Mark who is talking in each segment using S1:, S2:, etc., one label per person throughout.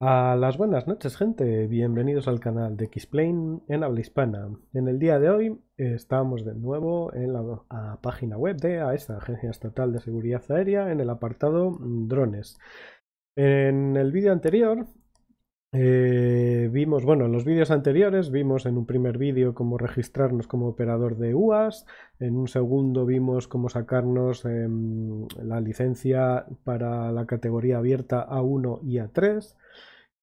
S1: A las buenas noches gente, bienvenidos al canal de Xplane en habla hispana. En el día de hoy estamos de nuevo en la página web de AESA, Agencia Estatal de Seguridad Aérea, en el apartado drones. En el vídeo anterior eh, vimos, bueno, en los vídeos anteriores vimos en un primer vídeo cómo registrarnos como operador de UAS, en un segundo vimos cómo sacarnos em, la licencia para la categoría abierta A1 y A3,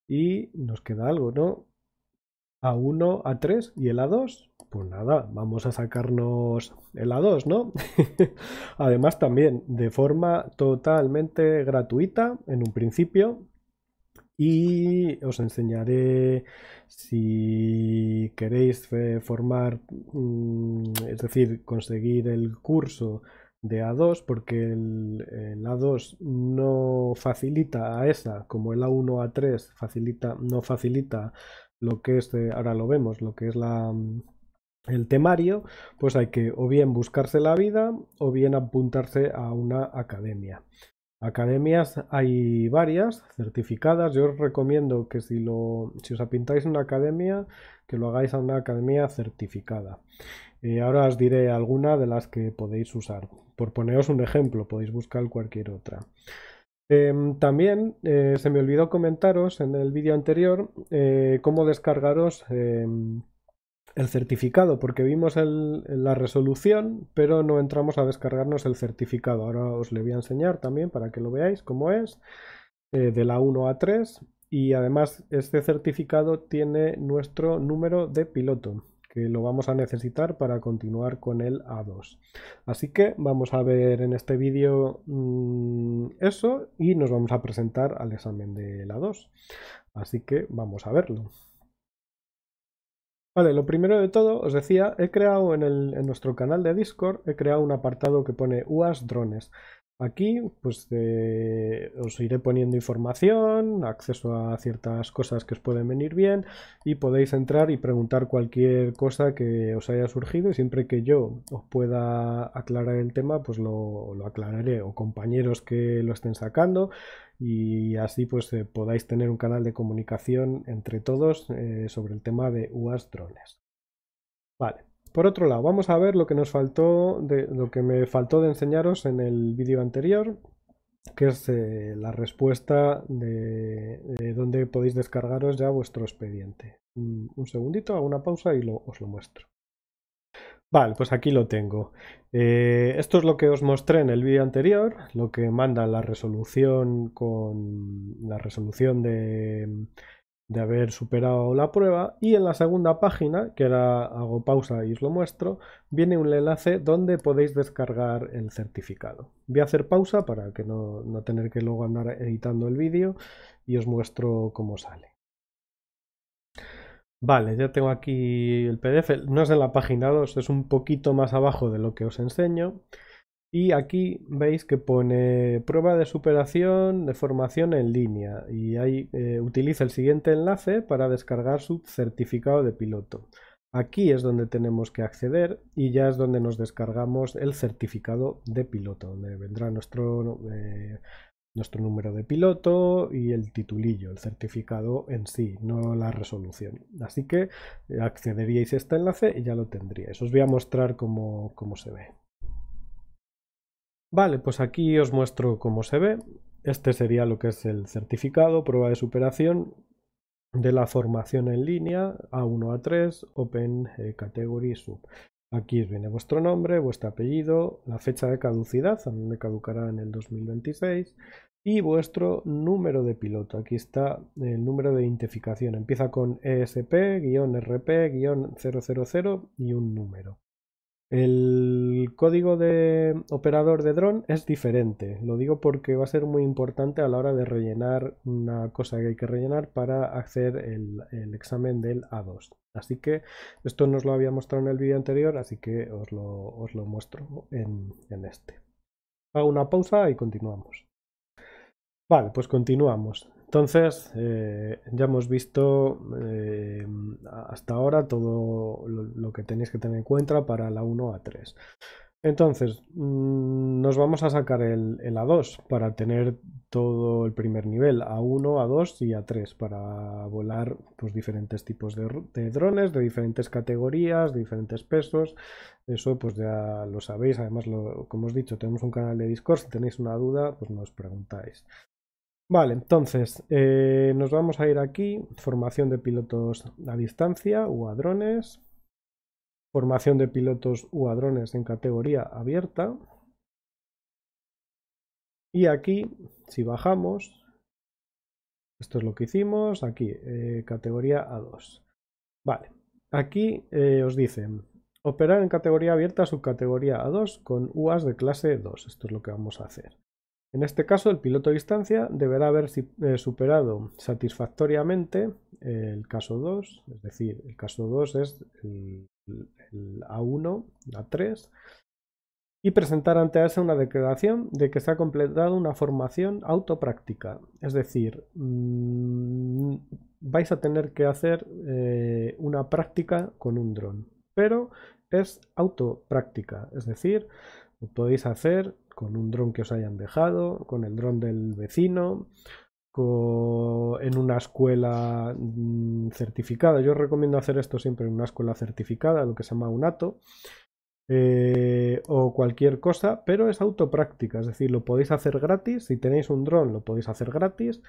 S1: y nos queda algo, ¿no? A1, A3 y el A2. Pues nada, vamos a sacarnos el A2, ¿no? Además también de forma totalmente gratuita en un principio. Y os enseñaré si queréis eh, formar, mm, es decir, conseguir el curso de A2 porque el, A2 no facilita a esa como el A1 A3 facilita no facilita lo que es eh, ahora lo vemos lo que es la mm, el temario pues hay que o bien buscarse la vida o bien apuntarse a una academia Academias hay varias certificadas. Yo os recomiendo que si, lo, si os apintáis una academia, que lo hagáis a una academia certificada ahora os diré alguna de las que podéis usar. Por poneros un ejemplo, podéis buscar cualquier otra. Em, también eh, se me olvidó comentaros en el vídeo anterior eh, cómo descargaros em, el certificado, porque vimos la resolución, pero no entramos a descargarnos el certificado. Ahora os le voy a enseñar también para que lo veáis cómo es, eh, de la 1 a 3. Y además este certificado tiene nuestro número de piloto que lo vamos a necesitar para continuar con el A2. Así que vamos a ver en este vídeo mm, eso y nos vamos a presentar al examen del A2. Así que vamos a verlo. Vale, lo primero de todo, os decía, he creado en, en nuestro canal de Discord, he creado un apartado que pone UAS drones. Aquí pues eh, os iré poniendo información, acceso a ciertas cosas que os pueden venir bien y podéis entrar y preguntar cualquier cosa que os haya surgido y siempre que yo os pueda aclarar el tema pues lo, aclararé o compañeros que lo estén sacando y así pues eh, podáis tener un canal de comunicación entre todos eh, sobre el tema de UAS drones. Vale. Por otro lado, vamos a ver lo que nos faltó, de, lo que me faltó de enseñaros en el vídeo anterior, que es eh, la respuesta de, dónde podéis descargaros ya vuestro expediente. Un, segundito, hago una pausa y os lo muestro. Vale, pues aquí lo tengo. Eh, esto es lo que os mostré en el vídeo anterior, lo que manda la resolución con la resolución de de haber superado la prueba y en la segunda página, que ahora hago pausa y os lo muestro, viene un enlace donde podéis descargar el certificado. Voy a hacer pausa para que no, no tener que luego andar editando el vídeo y os muestro cómo sale. Vale, ya tengo aquí el PDF, no es en la página 2, es un poquito más abajo de lo que os enseño. Y aquí veis que pone prueba de superación de formación en línea y ahí eh, utiliza el siguiente enlace para descargar su certificado de piloto. Aquí es donde tenemos que acceder y ya es donde nos descargamos el certificado de piloto, donde vendrá nuestro, eh, nuestro número de piloto y el titulillo, el certificado en sí, no la resolución. Así que eh, accederíais a este enlace y ya lo tendríais. Os voy a mostrar cómo se ve. Vale, pues aquí os muestro cómo se ve. Este sería lo que es el certificado, prueba de superación de la formación en línea A1 a 3, Open eh, Category Sub. Aquí viene vuestro nombre, vuestro apellido, la fecha de caducidad, a mí me caducará en el 2026, y vuestro número de piloto. Aquí está el número de identificación. Empieza con ESP-RP-000 y un número. El código de operador de dron es diferente. Lo digo porque va a ser muy importante a la hora de rellenar una cosa que hay que rellenar para hacer el, examen del A2. Así que esto nos lo había mostrado en el vídeo anterior, así que os lo, muestro en, en este. Hago una pausa y continuamos. Vale, pues continuamos. Entonces, eh, ya hemos visto eh, hasta ahora todo lo, que tenéis que tener en cuenta para la 1 a 3. Entonces, mm, nos vamos a sacar el, A2 para tener todo el primer nivel, A1, A2 y A3, para volar pues, diferentes tipos de, drones, de diferentes categorías, de diferentes pesos. Eso pues ya lo sabéis, además, como os he dicho, tenemos un canal de Discord, si tenéis una duda, pues nos preguntáis. Vale, entonces eh, nos vamos a ir aquí, formación de pilotos a distancia o a drones, formación de pilotos u a drones en categoría abierta. Y aquí, si bajamos, esto es lo que hicimos, aquí, eh, categoría A2. Vale, aquí eh, os dicen, operar en categoría abierta, subcategoría A2 con UAS de clase 2, esto es lo que vamos a hacer. En este caso, el piloto de distancia deberá haber eh, superado satisfactoriamente el caso 2, es decir, el caso 2 es el, A1, A3, y presentar ante ASA e una declaración de que se ha completado una formación autopráctica. Es decir, mm, vais a tener que hacer eh, una práctica con un dron, pero es autopráctica, es decir, podéis hacer con un dron que os hayan dejado, con el dron del vecino, en una escuela mm, certificada. Yo recomiendo hacer esto siempre en una escuela certificada, lo que se llama un ato. Eh, o cualquier cosa, pero es autopráctica, es decir, lo podéis hacer gratis, si tenéis un dron lo podéis hacer gratis,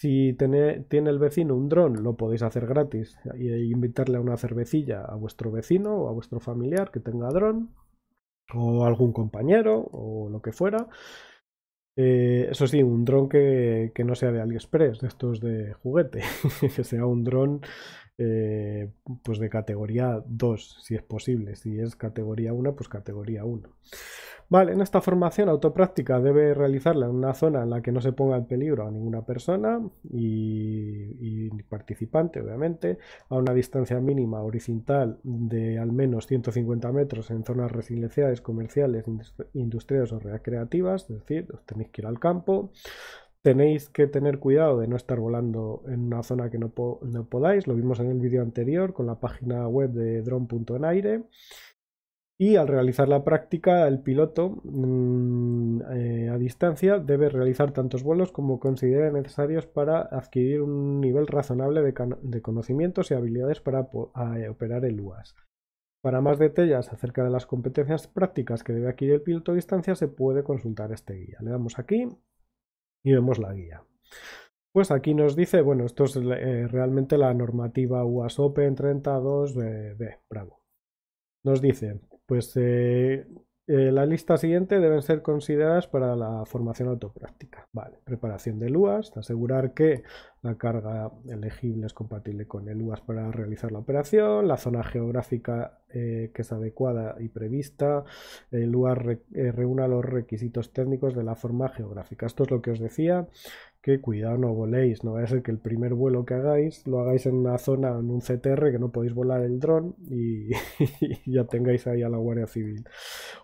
S1: si tiene, tiene el vecino un dron lo podéis hacer gratis e invitarle a una cervecilla a vuestro vecino o a vuestro familiar que tenga dron, o algún compañero o lo que fuera. Eh, eso sí, un dron que, que, no sea de AliExpress, de estos de juguete, que sea un dron eh, pues de categoría 2, si es posible. Si es categoría 1, pues categoría 1. Vale, en esta formación autopráctica debe realizarla en una zona en la que no se ponga en peligro a ninguna persona y, y participante, obviamente, a una distancia mínima horizontal de al menos 150 metros en zonas residenciales, comerciales, industriales o recreativas, es decir, os tenéis que ir al campo tenéis que tener cuidado de no estar volando en una zona que no, podáis. Lo vimos en el vídeo anterior con la página web de drone.enaire. Y al realizar la práctica, el piloto mm, eh, a distancia debe realizar tantos vuelos como considere necesarios para adquirir un nivel razonable de, de conocimientos y habilidades para eh, operar el UAS. Para más detalles acerca de las competencias prácticas que debe adquirir el piloto a distancia, se puede consultar este guía. Le damos aquí y vemos la guía. Pues aquí nos dice, bueno, esto es eh, realmente la normativa UAS Open 32B, bravo. Nos dice, pues eh, eh, la lista siguiente deben ser consideradas para la formación autopráctica. Vale, preparación del UAS, asegurar que la carga elegible es compatible con el UAS para realizar la operación, la zona geográfica eh, que es adecuada y prevista, el UAS eh, reúna los requisitos técnicos de la forma geográfica. Esto es lo que os decía, cuidado no voléis, no vaya a ser que el primer vuelo que hagáis lo hagáis en una zona, en un CTR que no podéis volar el dron y, ya tengáis ahí a la Guardia Civil.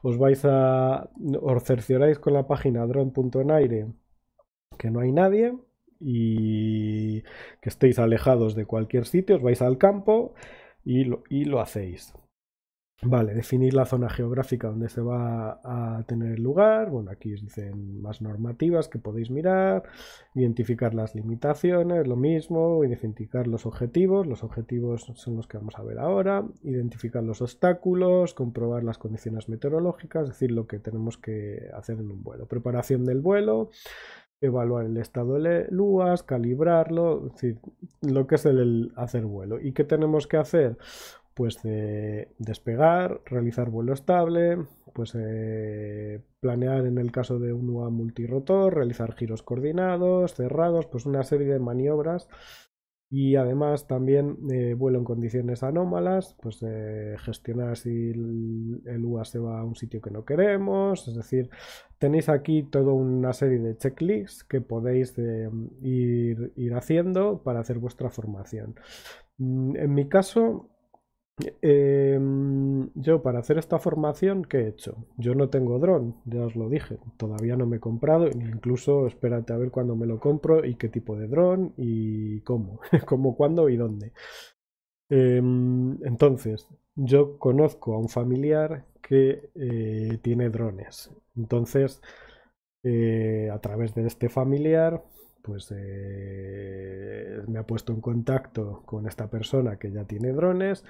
S1: Os vais a, os cercioráis con la página dron.enaire que no hay nadie y que estéis alejados de cualquier sitio, os vais al campo y lo hacéis. Vale, definir la zona geográfica donde se va a tener lugar. Bueno, aquí os dicen más normativas que podéis mirar, identificar las limitaciones, lo mismo, identificar los objetivos. Los objetivos son los que vamos a ver ahora. Identificar los obstáculos, comprobar las condiciones meteorológicas, es decir, lo que tenemos que hacer en un vuelo. Preparación del vuelo, evaluar el estado de LUAS, calibrarlo, es decir, lo que es el hacer vuelo. ¿Y qué tenemos que hacer? pues despegar, realizar vuelo estable, pues eh, planear en el caso de un UA multirotor, realizar giros coordinados, cerrados, pues una serie de maniobras y además también eh, vuelo en condiciones anómalas, pues eh, gestionar si el, UA se va a un sitio que no queremos, es decir, tenéis aquí toda una serie de checklists que podéis ir haciendo para hacer vuestra formación. Mm, en mi caso, Em, yo para hacer esta formación, ¿qué he hecho? Yo no tengo dron, ya os lo dije, todavía no me he comprado, incluso espérate a ver cuándo me lo compro y qué tipo de dron y cómo, cómo, cuándo y dónde. Em, entonces, yo conozco a un familiar que eh, tiene drones. Entonces, eh, a través de este familiar, pues eh, me ha puesto en contacto con esta persona que ya tiene drones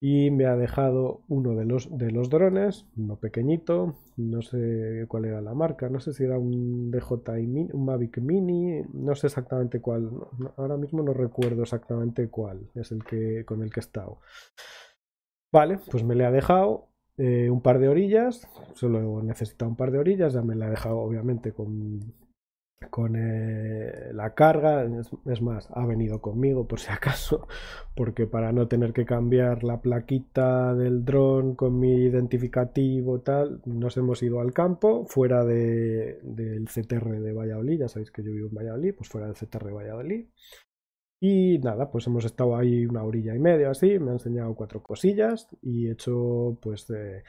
S1: y me ha dejado uno de los, de los drones, uno pequeñito, no sé cuál era la marca, no sé si era un DJI Mini, un Mavic Mini, no sé exactamente cuál, ahora mismo no recuerdo exactamente cuál es el que con el que he estado. Vale, pues me le ha dejado eh, un par de orillas, solo necesita un par de orillas, ya me la ha dejado obviamente con con eh, la carga. Es, más, ha venido conmigo por si acaso, porque para no tener que cambiar la plaquita del dron con mi identificativo tal, nos hemos ido al campo, fuera de, del CTR de Valladolid, ya sabéis que yo vivo en Valladolid, pues fuera del CTR de Valladolid. Y nada, pues hemos estado ahí una orilla y media así, me ha enseñado cuatro cosillas y he hecho pues de eh,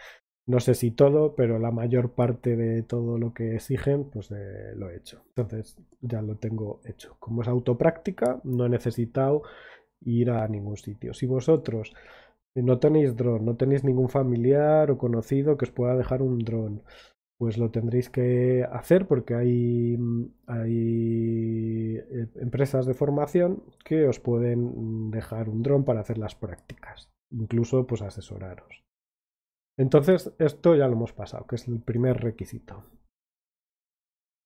S1: no sé si todo, pero la mayor parte de todo lo que exigen, pues eh, lo he hecho. Entonces ya lo tengo hecho. Como es autopráctica, no he necesitado ir a ningún sitio. Si vosotros eh, no tenéis dron, no tenéis ningún familiar o conocido que os pueda dejar un dron, pues lo tendréis que hacer porque hay, hay eh, empresas de formación que os pueden dejar un dron para hacer las prácticas, incluso pues asesoraros. Entonces, esto ya lo hemos pasado, que es el primer requisito.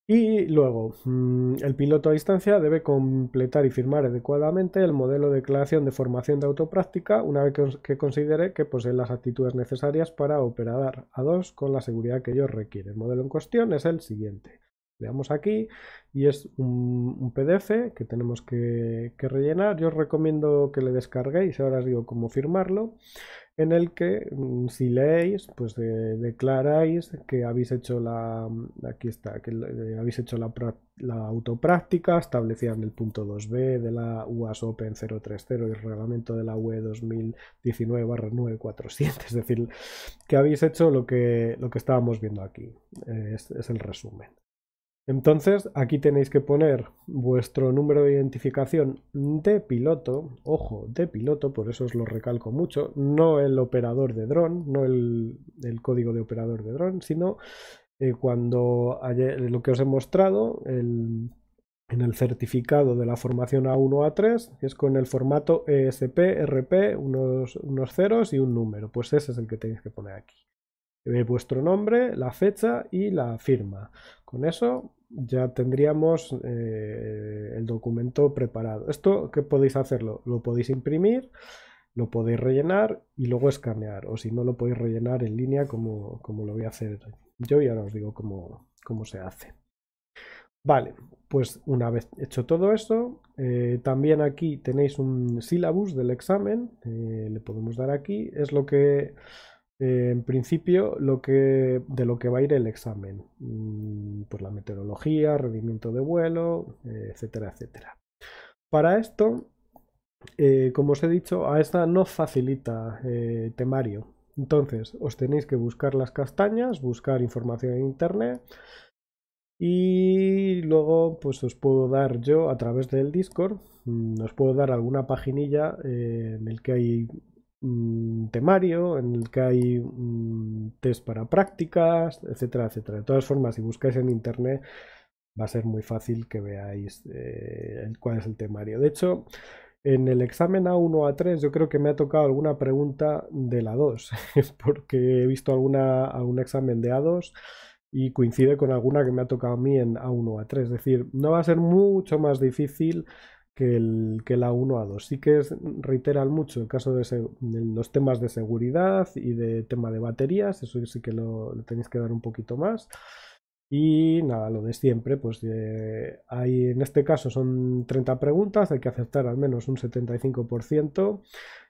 S1: Y luego, mm, el piloto a distancia debe completar y firmar adecuadamente el modelo de declaración de formación de autopráctica una vez que considere que posee las actitudes necesarias para operar a dos con la seguridad que ellos requieren. El modelo en cuestión es el siguiente. Veamos aquí y es un, PDF que tenemos que, que rellenar. Yo os recomiendo que le descarguéis, ahora os digo cómo firmarlo en el que mm, si leéis, pues declaráis que habéis hecho la mm, aquí está, que habéis hecho la, autopráctica establecida en el punto 2b de la UAS Open 030 y el reglamento de la e UE 2019-947, es decir, que habéis hecho lo que, lo que estábamos viendo aquí, es el resumen. Entonces, aquí tenéis que poner vuestro número de identificación de piloto, ojo, de piloto, por eso os lo recalco mucho, no el operador de dron, no el, código de operador de dron, sino eh, cuando lo que os he mostrado, en el certificado de la formación A1 A3 es con el formato ESP, RP, unos, unos, ceros y un número. Pues ese es el que tenéis que poner aquí. Eh, vuestro nombre, la fecha y la firma. Con eso ya tendríamos eh, el documento preparado. Esto que podéis hacerlo, lo podéis imprimir, lo podéis rellenar y luego escanear, o si no lo podéis rellenar en línea como, como lo voy a hacer yo y ahora os digo cómo, se hace. Vale, pues una vez hecho todo eso, eh, también aquí tenéis un sílabus del examen, eh, le podemos dar aquí, es lo que eh, en principio, lo que, de lo que va a ir el examen, mm, pues la meteorología, rendimiento de vuelo, eh, etcétera, etcétera. Para esto, eh, como os he dicho, a esta no facilita temario. Entonces, os tenéis que buscar las castañas, buscar información en internet y luego pues os puedo dar yo a través del Discord, mm, os puedo dar alguna paginilla en el que hay temario en el que hay test para prácticas, etcétera, etcétera. De todas formas, si buscáis en internet, va a ser muy fácil que veáis eh, cuál es el temario. De hecho, en el examen A1 A3 yo creo que me ha tocado alguna pregunta de la 2, porque he visto alguna, algún examen de A2 y coincide con alguna que me ha tocado a mí en A1 A3. Es decir, no va a ser mucho más difícil que, el, que la 1 a 2. Sí que es, reiteran mucho el caso de, los temas de seguridad y de tema de baterías, eso sí que lo, tenéis que dar un poquito más. Y nada, lo de siempre, pues hay, eh, en este caso son 30 preguntas, hay que aceptar al menos un 75%,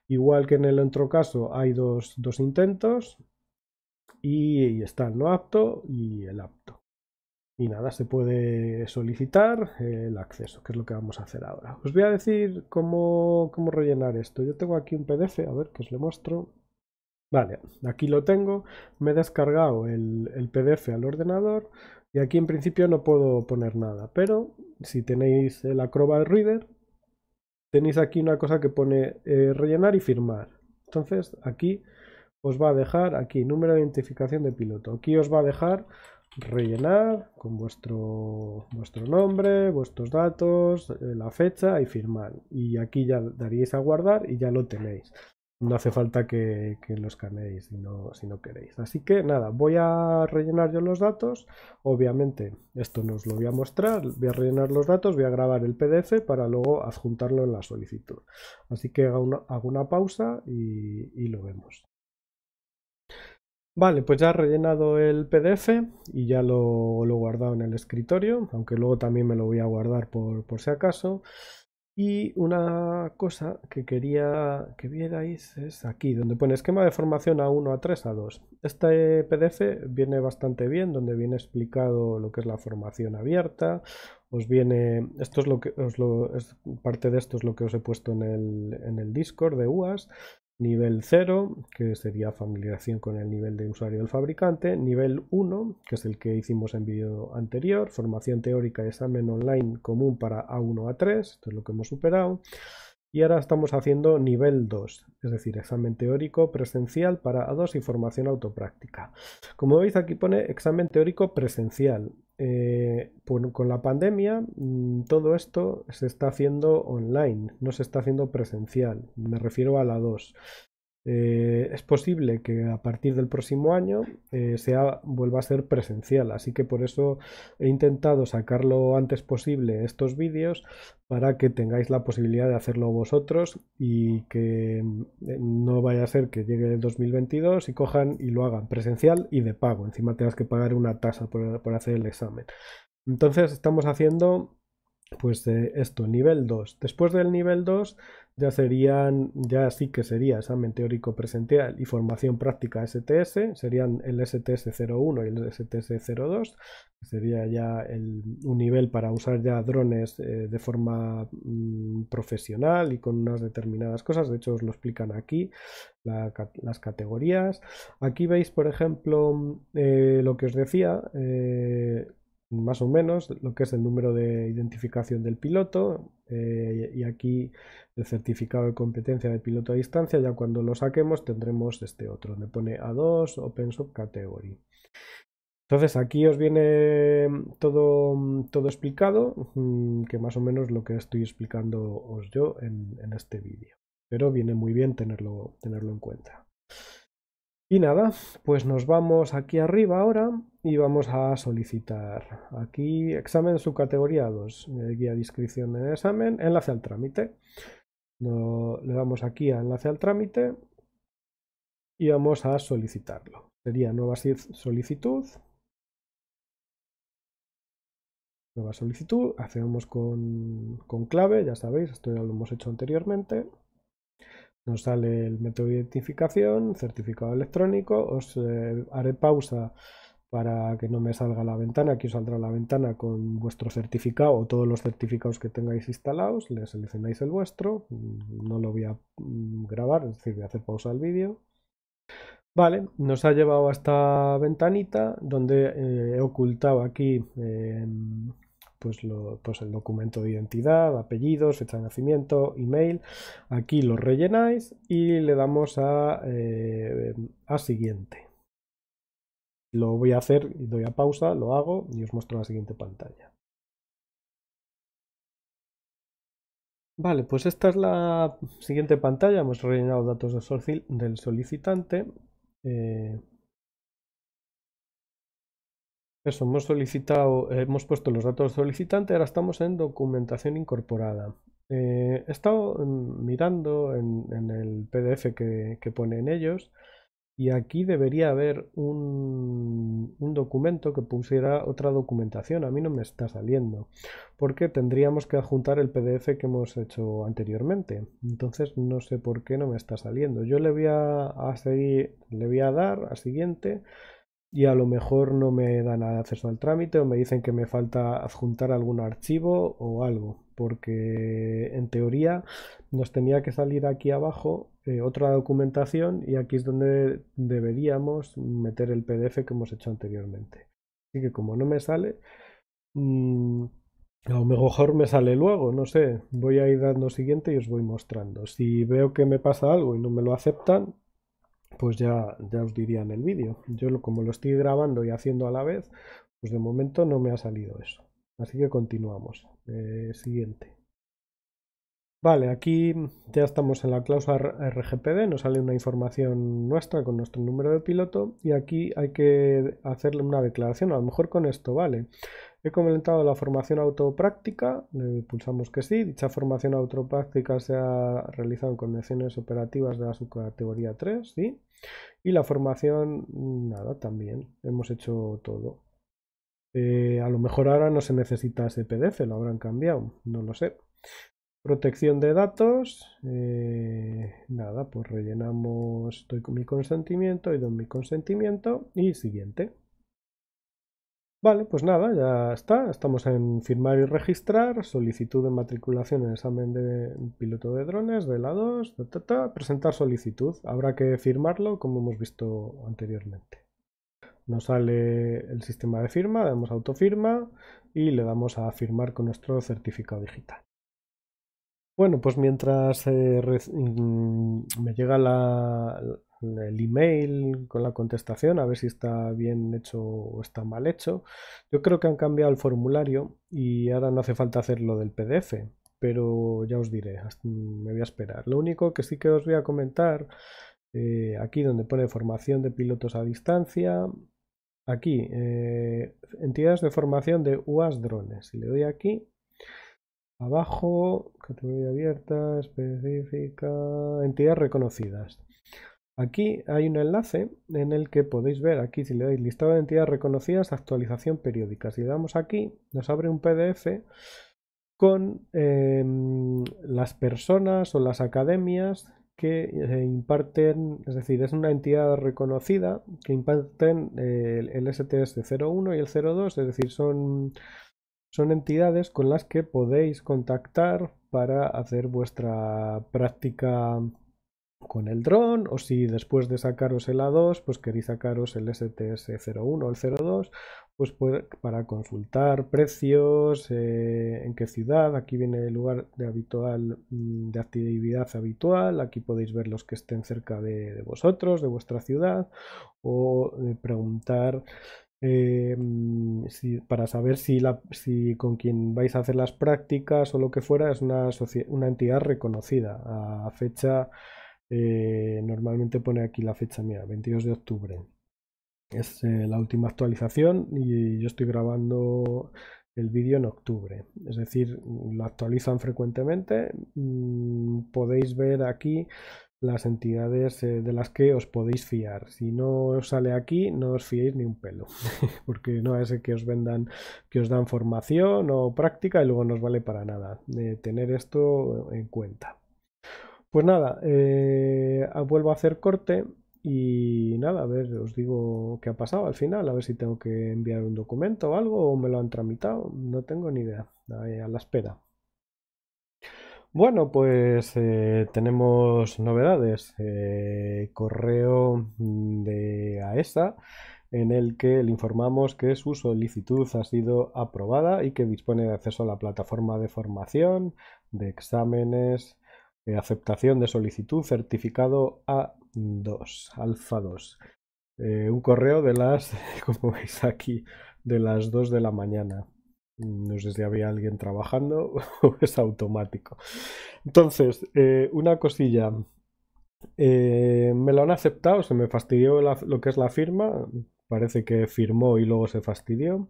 S1: igual que en el otro caso hay dos, intentos y, y está el no apto y el apto y nada, se puede solicitar eh, el acceso, que es lo que vamos a hacer ahora. Os voy a decir cómo, rellenar esto. Yo tengo aquí un PDF, a ver que os lo muestro. Vale, aquí lo tengo, me he descargado el, PDF al ordenador y aquí en principio no puedo poner nada, pero si tenéis el Acrobat Reader, tenéis aquí una cosa que pone eh, rellenar y firmar. Entonces aquí os va a dejar, aquí, número de identificación de piloto, aquí os va a dejar rellenar con vuestro, vuestro nombre, vuestros datos, eh, la fecha y firmar. Y aquí ya daríais a guardar y ya lo tenéis. No hace falta que, que lo escaneéis si no, si no queréis. Así que nada, voy a rellenar yo los datos. Obviamente esto nos lo voy a mostrar. Voy a rellenar los datos, voy a grabar el PDF para luego adjuntarlo en la solicitud. Así que hago una, pausa y lo vemos. Vale, pues ya he rellenado el PDF y ya lo, he guardado en el escritorio, aunque luego también me lo voy a guardar por, si acaso. Y una cosa que quería que vierais es aquí, donde pone esquema de formación A1, A3, A2. Este PDF viene bastante bien, donde viene explicado lo que es la formación abierta. Os viene, esto es lo que os lo, es, parte de esto es lo que os he puesto en el, en el Discord de UAS nivel 0, que sería familiarización con el nivel de usuario del fabricante, nivel 1, que es el que hicimos en vídeo anterior, formación teórica examen online común para A1 a 3, esto es lo que hemos superado, y ahora estamos haciendo nivel 2, es decir, examen teórico presencial para A2 y formación autopráctica. Como veis aquí pone examen teórico presencial. Eh, pues con la pandemia mm, todo esto se está haciendo online, no se está haciendo presencial, me refiero a la 2. Eh, es posible que a partir del próximo año eh, vuelva a ser presencial, así que por eso he intentado sacarlo antes posible estos vídeos para que tengáis la posibilidad de hacerlo vosotros y que eh, no vaya a ser que llegue el 2022 y cojan y lo hagan presencial y de pago. Encima tengas que pagar una tasa por hacer el examen. Entonces estamos haciendo pues esto, nivel 2. Después del nivel 2 ya serían, ya sí que sería examen teórico presencial y formación práctica STS, serían el STS 01 y el STS 02, sería ya un nivel para usar ya drones eh, de forma mm, profesional y con unas determinadas cosas, de hecho os lo explican aquí, las categorías. Aquí veis, por ejemplo, mm, eh, lo que os decía, eh, más o menos lo que es el número de identificación del piloto eh, y aquí el certificado de competencia de piloto a distancia ya cuando lo saquemos tendremos este otro donde pone A2 Open Subcategory entonces aquí os viene todo, todo explicado mm, que más o menos lo que estoy explicando os yo en, este vídeo pero viene muy bien tenerlo, tenerlo en cuenta y nada, pues nos vamos aquí arriba ahora y vamos a solicitar aquí examen subcategoría 2, eh, guía de inscripción examen, enlace al trámite. le damos aquí a enlace al trámite y vamos a solicitarlo. Sería nueva solicitud. Nueva solicitud, hacemos con, con clave, ya sabéis, esto ya lo hemos hecho anteriormente nos sale el método de identificación, certificado electrónico, os eh, haré pausa para que no me salga la ventana. Aquí os saldrá la ventana con vuestro certificado o todos los certificados que tengáis instalados. Le seleccionáis el vuestro. Mm, no lo voy a mm, grabar, es decir, voy a hacer pausa al vídeo. Vale, nos ha llevado a esta ventanita donde eh, he ocultado aquí em, pues, pues, el documento de identidad, apellidos, fecha de nacimiento, email. Aquí lo rellenáis y le damos a, eh, a siguiente. Lo voy a hacer, doy a pausa, lo hago y os muestro la siguiente pantalla. Vale, pues esta es la siguiente pantalla. Hemos rellenado datos del solicitante. Eh, eso, hemos solicitado, eh, hemos puesto los datos del solicitante. Ahora estamos en documentación incorporada. Eh, he estado mm, mirando en, el PDF que, pone ponen ellos y aquí debería haber un, un, documento que pusiera otra documentación. A mí no me está saliendo porque tendríamos que adjuntar el PDF que hemos hecho anteriormente. Entonces no sé por qué no me está saliendo. Yo le voy a, seguir, le voy a dar a siguiente y a lo mejor no me dan acceso al trámite o me dicen que me falta adjuntar algún archivo o algo, porque en teoría nos tenía que salir aquí abajo eh, otra documentación y aquí es donde deberíamos meter el PDF que hemos hecho anteriormente. Así que como no me sale, mm, a lo mejor me sale luego, no sé, voy a ir dando siguiente y os voy mostrando. Si veo que me pasa algo y no me lo aceptan, pues ya, os diría en el vídeo. Yo como lo estoy grabando y haciendo a la vez, pues de momento no me ha salido eso. Así que continuamos. Eh, siguiente. Vale, aquí ya estamos en la cláusula RGPD, nos sale una información nuestra con nuestro número de piloto y aquí hay que hacerle una declaración, a lo mejor con esto, vale. He comentado la formación autopráctica, le eh, pulsamos que sí. Dicha formación autopráctica se ha realizado en condiciones operativas de la subcategoría 3, sí. Y la formación, nada, también hemos hecho todo. Eh, a lo mejor ahora no se necesita ese PDF, lo habrán cambiado, no lo sé. Protección de datos, eh, nada, pues rellenamos Estoy con mi consentimiento y doy mi consentimiento y siguiente. Vale, pues nada, ya está. Estamos en firmar y registrar, solicitud de matriculación en examen de piloto de drones, de la 2, presentar solicitud. Habrá que firmarlo como hemos visto anteriormente. Nos sale el sistema de firma, damos autofirma y le damos a firmar con nuestro certificado digital. Bueno, pues mientras eh, mm, me llega la, el email con la contestación, a ver si está bien hecho o está mal hecho. Yo creo que han cambiado el formulario y ahora no hace falta hacerlo del PDF, pero ya os diré, me voy a esperar. Lo único que sí que os voy a comentar, eh, aquí donde pone formación de pilotos a distancia, aquí, eh, entidades de formación de UAS drones, si le doy aquí, abajo, categoría abierta, específica, entidades reconocidas. Aquí hay un enlace en el que podéis ver, aquí si le dais listado de entidades reconocidas, actualización periódica. Si le damos aquí, nos abre un PDF con em, las personas o las academias que eh, imparten, es decir, es una entidad reconocida que imparten eh, el, STS 01 y el 02, es decir, son, son entidades con las que podéis contactar para hacer vuestra práctica con el dron o si después de sacaros el A2 pues queréis sacaros el STS01 o el 02 pues para consultar precios eh, en qué ciudad aquí viene el lugar de habitual mm, de actividad habitual aquí podéis ver los que estén cerca de, vosotros de vuestra ciudad o eh, preguntar eh, mm, para saber si, la, con quien vais a hacer las prácticas o lo que fuera es una, una entidad reconocida a fecha eh, normalmente pone aquí la fecha mía, 22 de octubre. Es eh, la última actualización y yo estoy grabando el vídeo en octubre. Es decir, lo actualizan frecuentemente. Mm, podéis ver aquí las entidades eh, de las que os podéis fiar. Si no os sale aquí, no os fiéis ni un pelo, porque no es que os vendan, que os dan formación o práctica y luego no os vale para nada. tener esto en cuenta. Pues nada, eh, vuelvo a hacer corte y nada, a ver, os digo qué ha pasado al final, a ver si tengo que enviar un documento o algo, o me lo han tramitado, no tengo ni idea, a la espera. Bueno, pues eh, tenemos novedades. Eh, correo de AESA e en el que le informamos que su solicitud ha sido aprobada y que dispone de acceso a la plataforma de formación, de exámenes, aceptación de solicitud, certificado A2, alfa 2. Eh, un correo de las, como veis aquí, de las 2 de la mañana. Mm, no sé si había alguien trabajando o es automático. Entonces, eh, una cosilla. Eh, me lo han aceptado, se me fastidió lo que es la firma. Parece que firmó y luego se fastidió.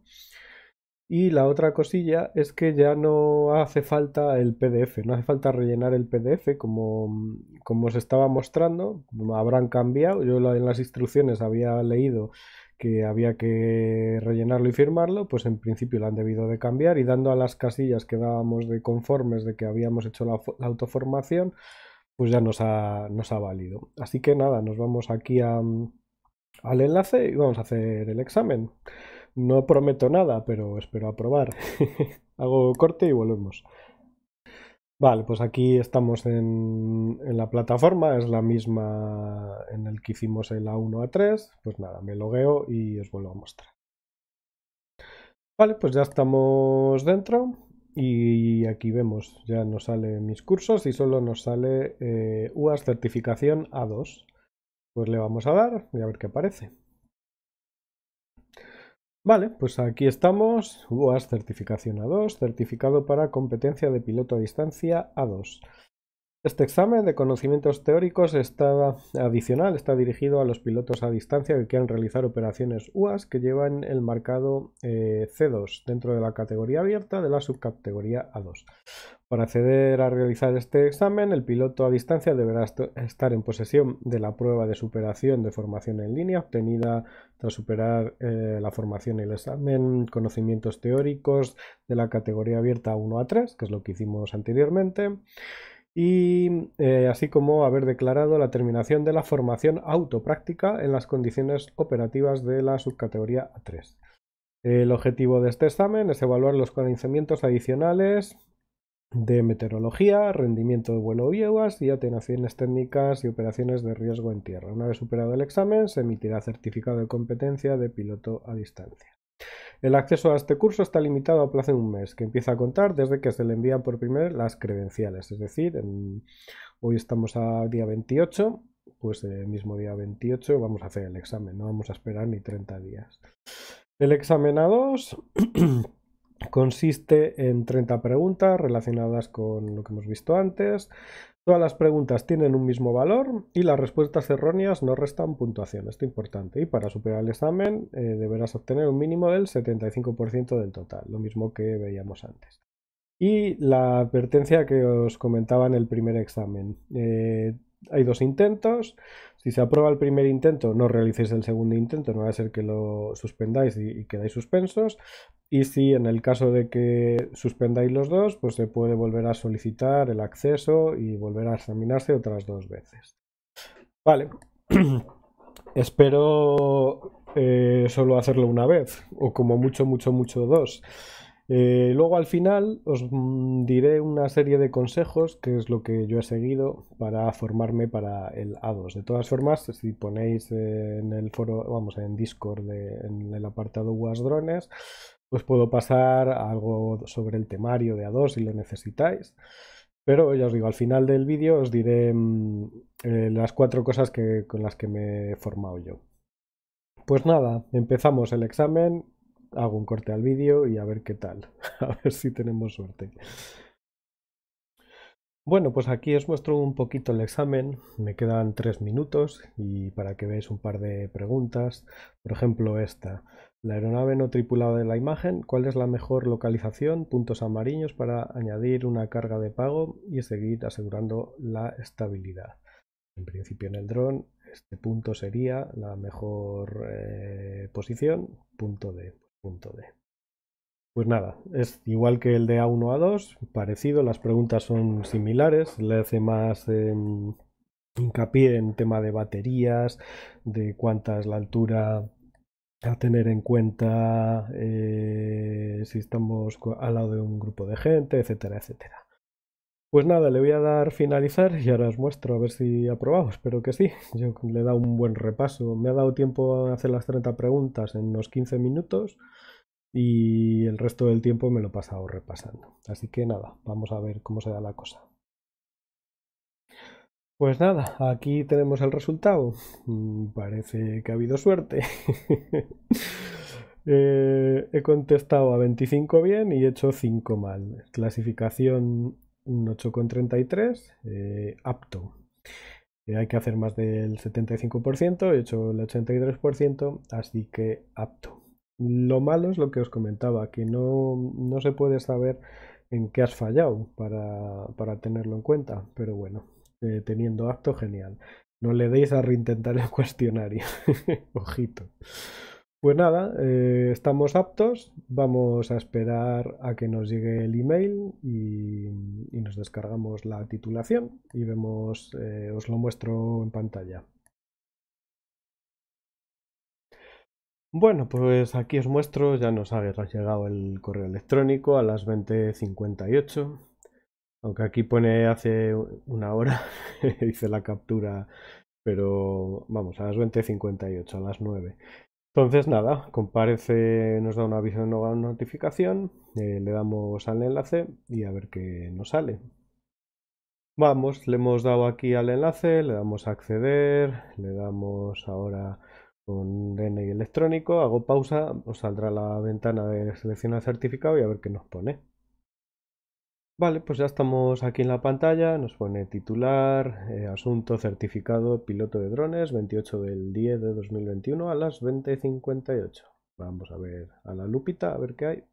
S1: Y la otra cosilla es que ya no hace falta el PDF, no hace falta rellenar el PDF como, como os estaba mostrando, habrán cambiado, yo en las instrucciones había leído que había que rellenarlo y firmarlo, pues en principio lo han debido de cambiar y dando a las casillas que dábamos de conformes de que habíamos hecho la, autoformación, pues ya nos ha, nos ha valido. Así que nada, nos vamos aquí mm, al enlace y vamos a hacer el examen. No prometo nada, pero espero aprobar. Hago corte y volvemos. Vale, pues aquí estamos en, la plataforma, es la misma en el que hicimos el A1 a 3. Pues nada, me logueo y os vuelvo a mostrar. Vale, pues ya estamos dentro y aquí vemos, ya nos sale mis cursos y solo nos sale eh, UAS certificación A2. Pues le vamos a dar y a ver qué aparece. Vale, pues aquí estamos. UAS certificación A2, certificado para competencia de piloto a distancia A2. Este examen de conocimientos teóricos está adicional, está dirigido a los pilotos a distancia que quieran realizar operaciones UAS que llevan el marcado eh, C2 dentro de la categoría abierta de la subcategoría A2. Para acceder a realizar este examen, el piloto a distancia deberá estar en posesión de la prueba de superación de formación en línea obtenida tras superar eh, la formación y el examen, conocimientos teóricos de la categoría abierta 1 a 3, que es lo que hicimos anteriormente y eh, así como haber declarado la terminación de la formación autopráctica en las condiciones operativas de la subcategoría A3. El objetivo de este examen es evaluar los conocimientos adicionales de meteorología, rendimiento de vuelo o y atenciones técnicas y operaciones de riesgo en tierra. Una vez superado el examen, se emitirá certificado de competencia de piloto a distancia. El acceso a este curso está limitado a plazo de un mes, que empieza a contar desde que se le envían por primera las credenciales. Es decir, hoy estamos a día 28, pues el mismo día 28 vamos a hacer el examen, no vamos a esperar ni 30 días. El examen A2 consiste en 30 preguntas relacionadas con lo que hemos visto antes, Todas las preguntas tienen un mismo valor y las respuestas erróneas no restan puntuación. Esto es importante. Y para superar el examen eh, deberás obtener un mínimo del 75% del total, lo mismo que veíamos antes. Y la advertencia que os comentaba en el primer examen. Eh, hay dos intentos. Si se aprueba el primer intento, no realicéis el segundo intento, no va a ser que lo suspendáis y, quedáis suspensos. Y si en el caso de que suspendáis los dos, pues se puede volver a solicitar el acceso y volver a examinarse otras dos veces. Vale. Espero eh, solo hacerlo una vez, o como mucho, mucho, mucho dos. Eh, luego al final os mm, diré una serie de consejos que es lo que yo he seguido para formarme para el A2. De todas formas, si ponéis eh, en el foro, vamos, en Discord, en el apartado UAS Drones, os puedo pasar algo sobre el temario de A2 si lo necesitáis. Pero ya os digo, al final del vídeo os diré mm, eh, las cuatro cosas con las que me he formado yo. Pues nada, empezamos el examen hago un corte al vídeo y a ver qué tal, a ver si tenemos suerte. Bueno, pues aquí os muestro un poquito el examen, me quedan tres minutos y para que veáis un par de preguntas, por ejemplo esta, la aeronave no tripulada de la imagen, ¿cuál es la mejor localización, puntos amarillos para añadir una carga de pago y seguir asegurando la estabilidad? En principio en el dron este punto sería la mejor eh, posición, punto D. D. Pues nada, es igual que el de A1 a 2, parecido, las preguntas son similares, le hace más em, hincapié en tema de baterías, de cuánta es la altura a tener en cuenta eh, si estamos al lado de un grupo de gente, etcétera, etcétera. Pues nada, le voy a dar finalizar y ahora os muestro a ver si aprobado. Espero que sí. Yo le he dado un buen repaso. Me ha dado tiempo a hacer las 30 preguntas en unos 15 minutos y el resto del tiempo me lo he pasado repasando. Así que nada, vamos a ver cómo se da la cosa. Pues nada, aquí tenemos el resultado. Mm, parece que ha habido suerte. Eh, he contestado a 25 bien y he hecho 5 mal. Clasificación un 8,33, apto. Eh, eh, hay que hacer más del 75%, he hecho el 83%, así que apto. Lo malo es lo que os comentaba, que no, se puede saber en qué has fallado para, tenerlo en cuenta, pero bueno, eh, teniendo apto, genial. No le deis a reintentar el cuestionario, ojito. Pues nada, eh, estamos aptos, vamos a esperar a que nos llegue el email y, nos descargamos la titulación y vemos, eh, os lo muestro en pantalla. Bueno, pues aquí os muestro, ya nos ha llegado el correo electrónico a las 20.58, aunque aquí pone hace una hora, hice la captura, pero vamos, a las 20.58, a las 9. Entonces nada, comparece, nos da un aviso de nueva notificación, eh, le damos al enlace y a ver qué nos sale. Vamos, le hemos dado aquí al enlace, le damos a acceder, le damos ahora con DNI electrónico, hago pausa, os saldrá la ventana de seleccionar certificado y a ver qué nos pone. Vale, pues ya estamos aquí en la pantalla, nos pone titular, eh, asunto, certificado, piloto de drones, 28 del 10 de 2021 a las 20.58. Vamos a ver a la lupita, a ver qué hay.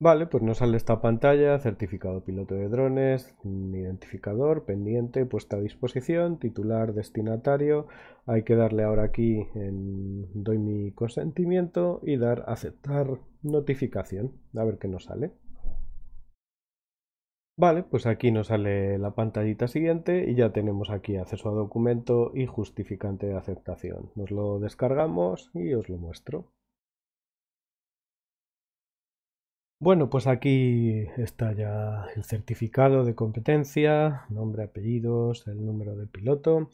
S1: Vale, pues nos sale esta pantalla, certificado piloto de drones, identificador, pendiente, puesta a disposición, titular, destinatario. Hay que darle ahora aquí en doy mi consentimiento y dar aceptar notificación. A ver qué nos sale. Vale, pues aquí nos sale la pantallita siguiente y ya tenemos aquí acceso a documento y justificante de aceptación. Nos lo descargamos y os lo muestro. Bueno, pues aquí está ya el certificado de competencia, nombre, apellidos, el número de piloto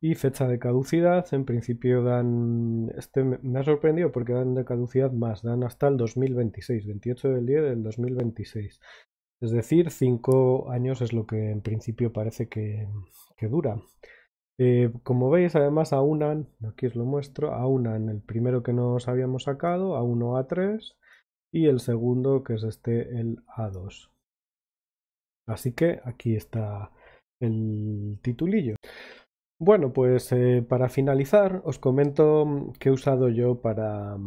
S1: y fecha de caducidad. En principio dan, este me ha sorprendido porque dan de caducidad más, dan hasta el 2026, 28 del 10 del 2026. Es decir, cinco años es lo que en principio parece que, dura. Eh, como veis, además aunan, aquí os lo muestro, aunan el primero que nos habíamos sacado, A1, A3, y el segundo que es este, el A2. Así que aquí está el titulillo. Bueno, pues eh, para finalizar os comento que he usado yo para,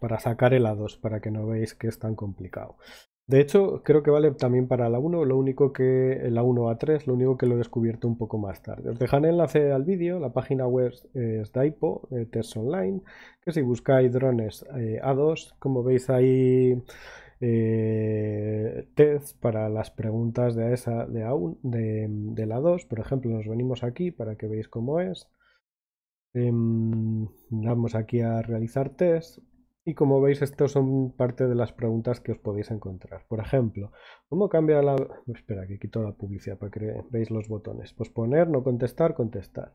S1: para sacar el A2, para que no veáis que es tan complicado. De hecho, creo que vale también para la 1, lo único que eh, la 1A3, lo único que lo he descubierto un poco más tarde. Os dejaré enlace al vídeo, la página web es Daipo, eh, Test Online, que si buscáis drones eh, A2, como veis ahí test para las preguntas de esa de, a mm, la 2, por ejemplo, nos venimos aquí para que veáis cómo es. Em, vamos aquí a realizar test y como veis, estos son parte de las preguntas que os podéis encontrar. Por ejemplo, ¿cómo cambia la... Espera, que quito la publicidad para que veáis los botones. Pues poner, no contestar, contestar.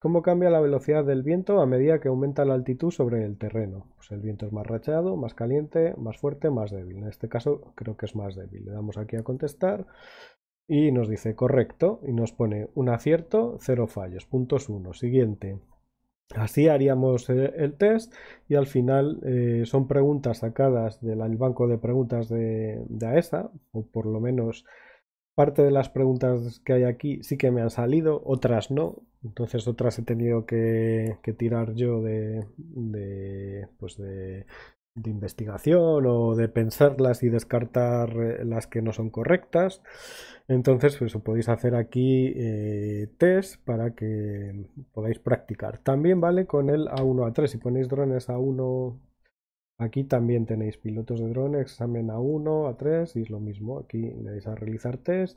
S1: ¿Cómo cambia la velocidad del viento a medida que aumenta la altitud sobre el terreno? Pues el viento es más rachado, más caliente, más fuerte, más débil. En este caso creo que es más débil. Le damos aquí a contestar y nos dice correcto y nos pone un acierto, cero fallos, puntos 1. Siguiente, Así haríamos eh, el test y al final eh, son preguntas sacadas del banco de preguntas de, AESA, e o por lo menos parte de las preguntas que hay aquí sí que me han salido, otras no. Entonces otras he tenido que, tirar yo de, pues de de investigación o de pensarlas y descartar eh, las que no son correctas. Entonces, pues podéis hacer aquí eh, test para que podáis practicar. También vale con el A1, A3. Si ponéis drones A1, aquí también tenéis pilotos de drones, examen A1, A3 y es lo mismo. Aquí le a realizar test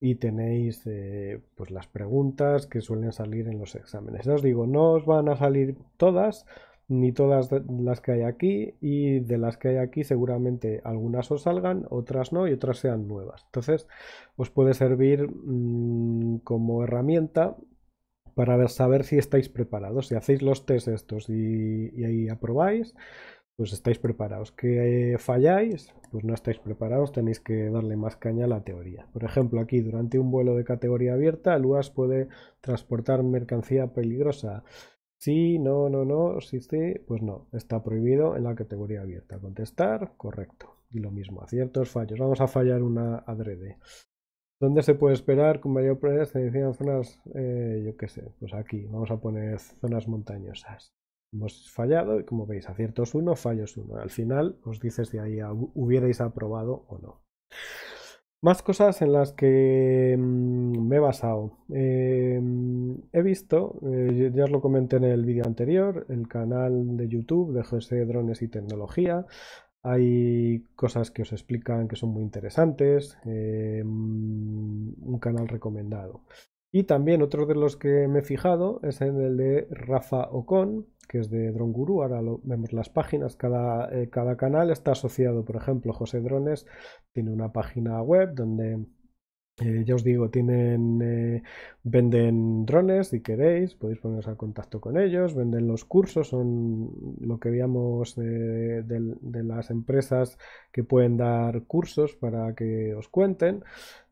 S1: y tenéis eh, pues las preguntas que suelen salir en los exámenes. Ya os digo, no os van a salir todas ni todas las que hay aquí y de las que hay aquí seguramente algunas os salgan, otras no y otras sean nuevas. Entonces os puede servir mm, como herramienta para saber si estáis preparados. Si hacéis los test estos y, y ahí aprobáis, pues estáis preparados. Que falláis, pues no estáis preparados, tenéis que darle más caña a la teoría. Por ejemplo, aquí durante un vuelo de categoría abierta, el UAS puede transportar mercancía peligrosa. Sí, no, no, no, sí, sí, pues no, está prohibido en la categoría abierta. Contestar, correcto. Y lo mismo, aciertos, fallos. Vamos a fallar una adrede. ¿Dónde se puede esperar con mayor Se zonas, eh, yo qué sé, pues aquí, vamos a poner zonas montañosas? Hemos fallado y como veis, aciertos uno, fallos uno, Al final os dice si ahí hubierais aprobado o no. Más cosas en las que mm, me he basado. Em, he visto, eh, ya os lo comenté en el vídeo anterior, el canal de YouTube de José Drones y Tecnología. Hay cosas que os explican que son muy interesantes. Em, un canal recomendado. Y también otro de los que me he fijado es en el de Rafa Ocon, que es de Drone Guru, ahora vemos las páginas, eh, cada, canal está asociado, por ejemplo, José Drones tiene una página web donde eh, ya os digo, tienen, eh, venden drones si queréis, podéis poneros en contacto con ellos, venden los cursos, son lo que veamos de, las empresas que pueden dar cursos para que os cuenten.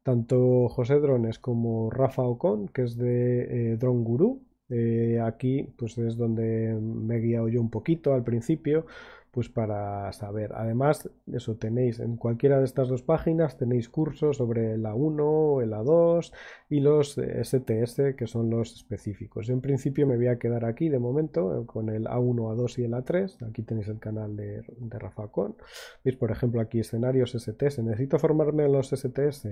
S1: Tanto José Drones como Rafa Ocon, que es de Drone Guru, eh, aquí pues es donde me he guiado yo un poquito al principio pues para saber. Además, eso tenéis en cualquiera de estas dos páginas, tenéis cursos sobre la 1, el a 2 y los STS que son los específicos. en principio me voy a quedar aquí de momento con el A1, A2 y el A3. Aquí tenéis el canal de, de Rafa Con. Veis, por ejemplo, aquí escenarios STS. Necesito formarme en los STS.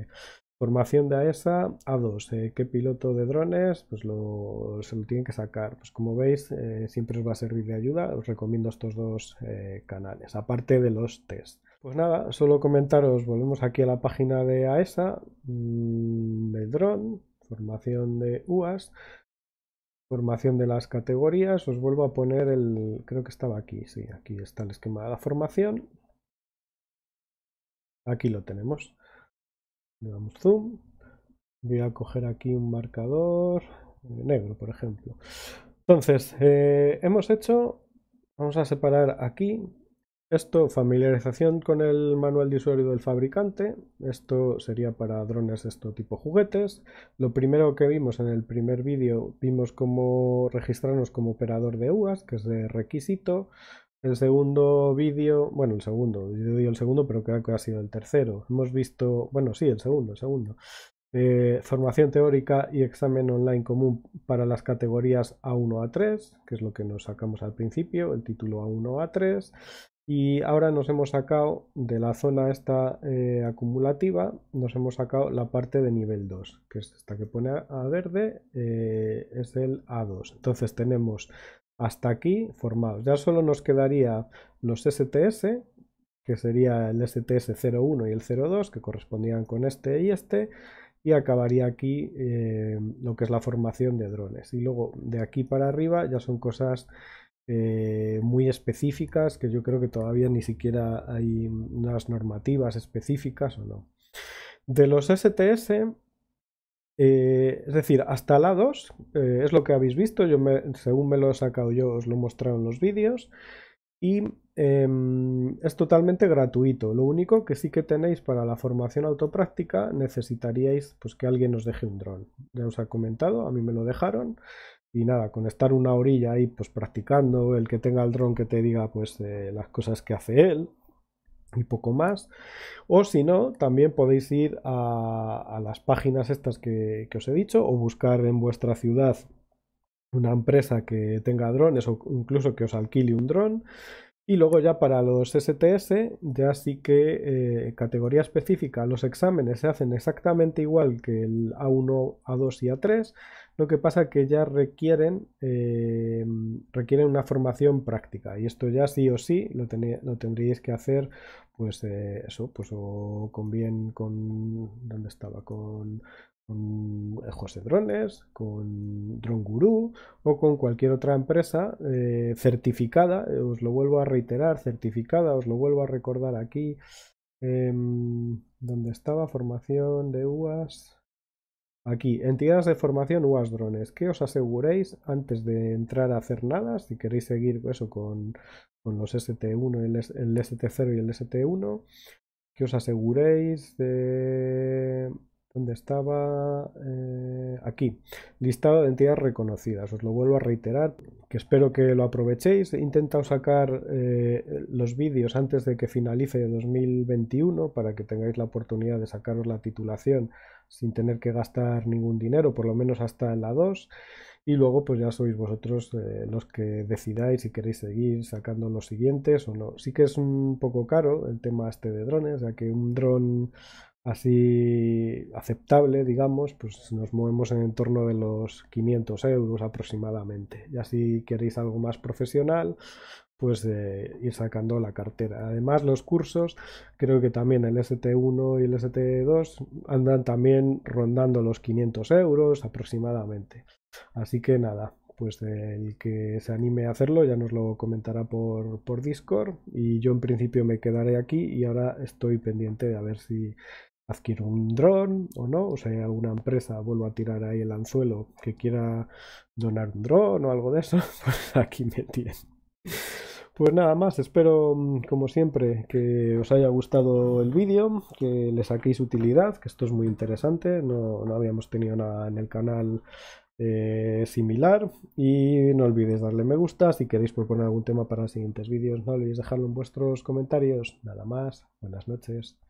S1: Formación de AESA A2. Eh, ¿Qué piloto de drones? Pues lo, se lo tienen que sacar. Pues como veis, eh, siempre os va a servir de ayuda. Os recomiendo estos dos eh, canales, aparte de los test. Pues nada, solo comentaros, volvemos aquí a la página de AESA, e mm, del dron, formación de UAS, formación de las categorías. Os vuelvo a poner el, creo que estaba aquí, sí, aquí está el esquema de la formación. Aquí lo tenemos. Le damos zoom. Voy a coger aquí un marcador eh, negro, por ejemplo. Entonces, eh, hemos hecho, vamos a separar aquí, esto, familiarización con el manual de usuario del fabricante, esto sería para drones de esto tipo juguetes. Lo primero que vimos en el primer vídeo, vimos cómo registrarnos como operador de UAS, que es de requisito. El segundo vídeo, bueno, el segundo, yo digo el segundo, pero creo que ha sido el tercero. Hemos visto, bueno, sí, el segundo, el segundo. Eh, formación teórica y examen online común para las categorías A1 A3, que es lo que nos sacamos al principio, el título A1 A3. Y ahora nos hemos sacado de la zona esta eh, acumulativa, nos hemos sacado la parte de nivel 2, que es esta que pone a verde, eh, es el A2. Entonces tenemos hasta aquí formados. Ya solo nos quedaría los STS, que sería el STS 01 y el 02, que correspondían con este y este, y acabaría aquí eh, lo que es la formación de drones. Y luego de aquí para arriba ya son cosas eh, muy específicas que yo creo que todavía ni siquiera hay unas normativas específicas o no. De los STS eh, es decir, hasta la 2 eh, es lo que habéis visto, yo según me lo he sacado yo os lo he mostrado en los vídeos y em, es totalmente gratuito. Lo único que sí que tenéis para la formación autopráctica necesitaríais pues, que alguien os deje un dron. Ya os he comentado, a mí me lo dejaron y nada, con estar una orilla ahí pues practicando, el que tenga el dron que te diga pues eh, las cosas que hace él, y poco más. O si no, también podéis ir a, las páginas estas que, os he dicho o buscar en vuestra ciudad una empresa que tenga drones o incluso que os alquile un dron. Y luego ya para los STS, ya sí que eh, categoría específica, los exámenes se hacen exactamente igual que el A1, A2 y A3, lo que pasa es que ya requieren, eh, requieren una formación práctica y esto ya sí o sí lo, tendríais que hacer pues eh, eso, pues o con bien, con, ¿dónde estaba? Con, eh, José Drones, con Drone Guru o con cualquier otra empresa certificada, os lo vuelvo a reiterar, certificada, os lo vuelvo a recordar aquí, em, ¿dónde estaba formación de UAS, Aquí, entidades de formación UAS drones, ¿qué os aseguréis antes de entrar a hacer nada, si queréis seguir pues, eso con, los ST1, el, ST0 y el ST1, ¿qué os aseguréis de donde estaba eh, aquí, listado de entidades reconocidas. Os lo vuelvo a reiterar, que espero que lo aprovechéis. He intentado sacar eh, los vídeos antes de que finalice 2021 para que tengáis la oportunidad de sacaros la titulación sin tener que gastar ningún dinero, por lo menos hasta la 2. Y luego pues ya sois vosotros eh, los que decidáis si queréis seguir sacando los siguientes o no. Sí que es un poco caro el tema este de drones, ya que un dron así aceptable, digamos, pues nos movemos en torno de los 500 euros aproximadamente. Y así queréis algo más profesional, pues eh, ir sacando la cartera. Además, los cursos, creo que también el ST1 y el ST2 andan también rondando los 500 euros aproximadamente. Así que nada, pues el que se anime a hacerlo ya nos lo comentará por, por Discord y yo en principio me quedaré aquí y ahora estoy pendiente de a ver si, adquiero un dron o no, o sea, alguna empresa, vuelvo a tirar ahí el anzuelo que quiera donar un dron o algo de eso, pues aquí me tienen. Pues nada más, espero mm, como siempre que os haya gustado el vídeo, que le saquéis utilidad, que esto es muy interesante, no, habíamos tenido nada en el canal eh, similar y no olvidéis darle me gusta si queréis proponer algún tema para siguientes vídeos, no olvidéis dejarlo en vuestros comentarios, nada más, buenas noches.